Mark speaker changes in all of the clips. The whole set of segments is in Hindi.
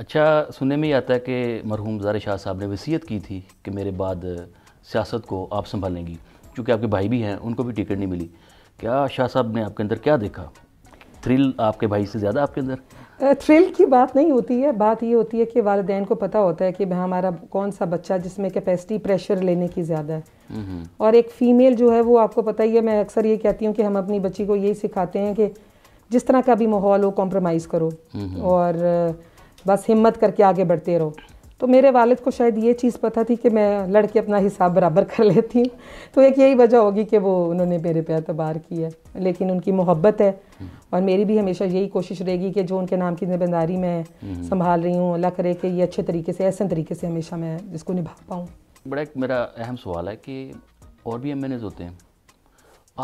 Speaker 1: अच्छा सुनने में ही आता है कि मरहूम जार शाह साहब ने वसीयत की थी कि मेरे बाद सियासत को आप संभालेंगी क्योंकि आपके भाई भी हैं उनको भी टिकट नहीं मिली क्या शाह साहब ने आपके अंदर क्या देखा थ्रिल आपके भाई से ज़्यादा आपके अंदर
Speaker 2: थ्रिल की बात नहीं होती है बात ये होती है कि वालदेन को पता होता है कि भाई हमारा कौन सा बच्चा जिसमें कैपेसिटी प्रेशर लेने की ज़्यादा है हम्म, हम्म। और एक फ़ीमेल जो है वो आपको पता ही है मैं अक्सर ये कहती हूँ कि हम अपनी बच्ची को यही सिखाते हैं कि जिस तरह का भी माहौल हो कॉम्प्रोमाइज़ करो हम्म, और बस हिम्मत करके आगे बढ़ते रहो तो मेरे वालिद को शायद ये चीज़ पता थी कि मैं लड़के अपना हिसाब बराबर कर लेती हूँ तो एक यही वजह होगी कि वो उन्होंने मेरे पे अतबार किया लेकिन उनकी मोहब्बत है और मेरी भी हमेशा यही कोशिश रहेगी कि जो उनके नाम की जिम्मेदारी मैं हम्म। संभाल रही हूँ अल्लाह करे कि ये अच्छे तरीके से ऐसे तरीके से हमेशा मैं इसको निभा पाऊँ
Speaker 1: बड़ा एक मेरा अहम सवाल है कि और भी एम होते हैं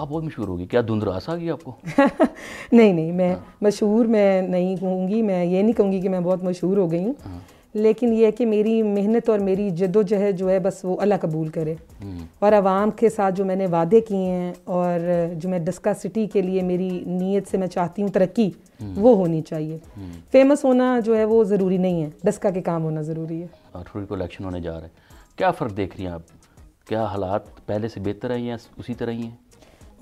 Speaker 1: आप बहुत मशहूर होगी क्या धुंधरास आ गई आपको
Speaker 2: नहीं नहीं मैं मशहूर मैं नहीं कहूँगी मैं ये नहीं कहूँगी कि मैं बहुत मशहूर हो गई हूँ हाँ। लेकिन यह है कि मेरी मेहनत और मेरी जद्दोजहद जो है बस वो अल्लाह कबूल करे हम्म। और आवाम के साथ जो मैंने वादे किए हैं और जो मैं डस्का सिटी के लिए मेरी नीयत से मैं चाहती हूँ तरक्की हम्म। वो होनी चाहिए हम्म। फेमस होना जो है वो ज़रूरी नहीं है डस्का के काम होना ज़रूरी है
Speaker 1: अथॉरिटी को इलेक्शन होने जा रहा है क्या फ़र्क देख रही हैं आप क्या हालात पहले से बेहतर हैं या उसी तरह ही हैं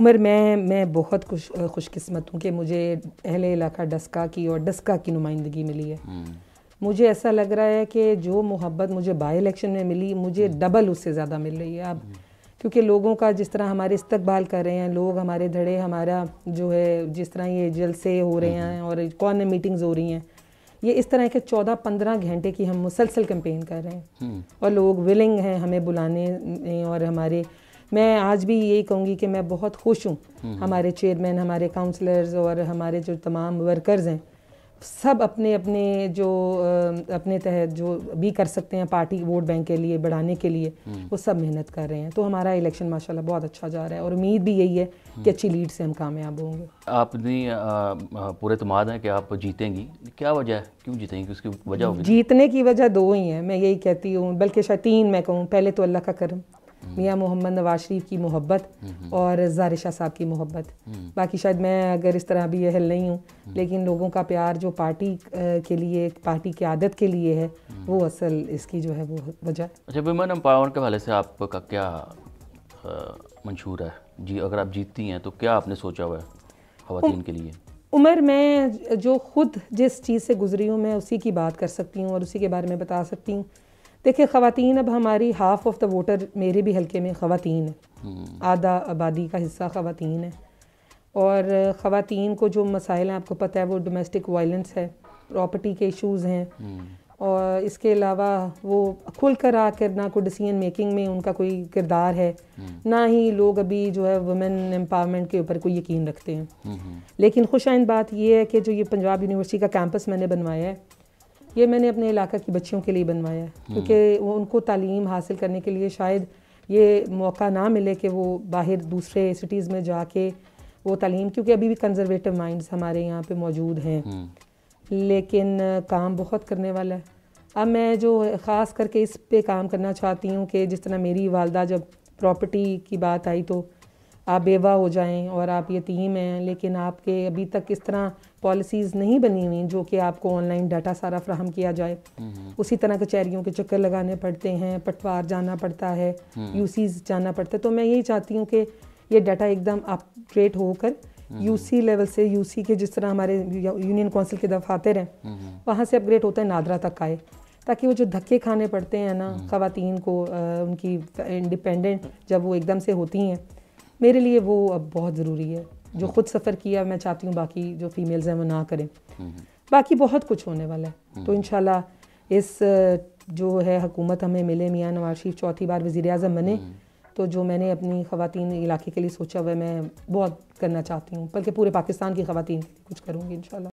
Speaker 2: उमर मैं मैं बहुत खुश खुशकस्मत हूँ कि मुझे अहले इलाका डस्का की और डस्का की नुमाइंदगी मिली है हम्म। मुझे ऐसा लग रहा है कि जो मोहब्बत मुझे बाई इलेक्शन में मिली मुझे डबल हम्म। उससे ज़्यादा मिल रही है अब हम्म। क्योंकि लोगों का जिस तरह हमारे इस्तकबाल कर रहे हैं लोग हमारे धड़े हमारा जो है जिस तरह ये जलसे हो रहे हैं और कौन मीटिंग्स हो रही हैं ये इस तरह के चौदह पंद्रह घंटे की हम मुसलसल कंपेन कर रहे हैं और लोग विलिंग हैं हमें बुलाने और हमारे मैं आज भी यही कहूँगी कि मैं बहुत खुश हूँ हम्म। हमारे चेयरमैन हमारे काउंसलर्स और हमारे जो तमाम वर्कर्स हैं सब अपने अपने जो अपने तहत जो भी कर सकते हैं पार्टी वोट बैंक के लिए बढ़ाने के लिए हम्म। वो सब मेहनत कर रहे हैं तो हमारा इलेक्शन माशाल्लाह बहुत अच्छा जा रहा है और उम्मीद भी यही है कि हम्म। अच्छी लीड से हम कामयाब होंगे
Speaker 1: आपने पूरे तमाद तो हैं कि आप जीतेंगी क्या वजह है क्यों जीतेंगी उसकी वजह
Speaker 2: जीतने की वजह दो ही है मैं यही कहती हूँ बल्कि शायद तीन मैं कहूँ पहले तो अल्लाह का करम मियाँ मोहम्मद नवाज शरीफ की मोहब्बत हम्म। और जार शाह साहब की मोहब्बत हम्म। बाकी शायद मैं अगर इस तरह भी अहल नहीं हूँ हम्म। लेकिन लोगों का प्यार जो पार्टी के लिए पार्टी की आदत के लिए है वो असल इसकी जो है वो वजह
Speaker 1: अच्छा वुमेन एम्पावर के हवाले से आपका क्या मंशूर है जी अगर आप जीतती हैं तो क्या आपने सोचा हुआ है खातन के लिए
Speaker 2: उमर मैं जो खुद जिस चीज़ से गुजरी हूँ मैं उसी की बात कर सकती हूँ और उसी के बारे में बता सकती हूँ देखिए ख़वातीन अब हमारी हाफ़ ऑफ़ द वोटर मेरे भी हल्के में ख़वातीन है हम्म। आधा आबादी का हिस्सा ख़वातीन है और ख़वातीन को जो मसाइल हैं आपको पता है वो डोमेस्टिक वायलेंस है प्रॉपर्टी के इश्यूज़ हैं हम्म। और इसके अलावा वो खुल कर आकर ना कोई डिसीजन मेकिंग में उनका कोई किरदार है हम्म। ना ही लोग अभी जो है वुमेन एम्पावरमेंट के ऊपर कोई यकीन रखते हैं लेकिन खुश बात यह है कि जो ये पंजाब यूनिवर्सिटी का कैंपस मैंने बनवाया है ये मैंने अपने इलाका की बच्चियों के लिए बनवाया है हम्म। क्योंकि वो उनको तालीम हासिल करने के लिए शायद ये मौका ना मिले कि वो बाहर दूसरे सिटीज़ में जाके वो तालीम क्योंकि अभी भी कंजर्वेटिव माइंड्स हमारे यहाँ पे मौजूद हैं हम्म। लेकिन काम बहुत करने वाला है अब मैं जो ख़ास करके इस पे काम करना चाहती हूँ कि जिस तरह मेरी वालदा जब प्रॉपर्टी की बात आई तो आप बेवा हो जाएं और आप यतीम हैं लेकिन आपके अभी तक इस तरह पॉलिसीज़ नहीं बनी हुई जो कि आपको ऑनलाइन डाटा सारा फ्राहम किया जाए उसी तरह कचहरीों के चक्कर लगाने पड़ते हैं पटवार जाना पड़ता है यूसीज हम्म। जाना पड़ता है तो मैं यही चाहती हूँ कि ये डाटा एकदम अपग्रेड होकर यूसी लेवल से यूसी के जिस तरह हमारे यूनियन काउंसिल के दफ़ातर हैं वहाँ से अपग्रेड होता है नादरा तक आए ताकि वो जो धक्के खाने पड़ते हैं ना हम्म। खातन को आ, उनकी इंडिपेंडेंट जब वो एकदम से होती हैं मेरे लिए वो अब बहुत ज़रूरी है जो हम्म। खुद सफ़र किया मैं चाहती हूँ बाकी जो फीमेल्स हैं वो ना करें हम्म। बाकी बहुत कुछ होने वाला है हम्म। तो इन इस जो है हकूमत हमें मिले मियाँ नवाज शरीफ चौथी बार वज़ी अजम बने तो जो मैंने अपनी खातन इलाके के लिए सोचा हुआ है मैं बहुत करना चाहती हूँ बल्कि पूरे पाकिस्तान की खातन कुछ करूँगी इन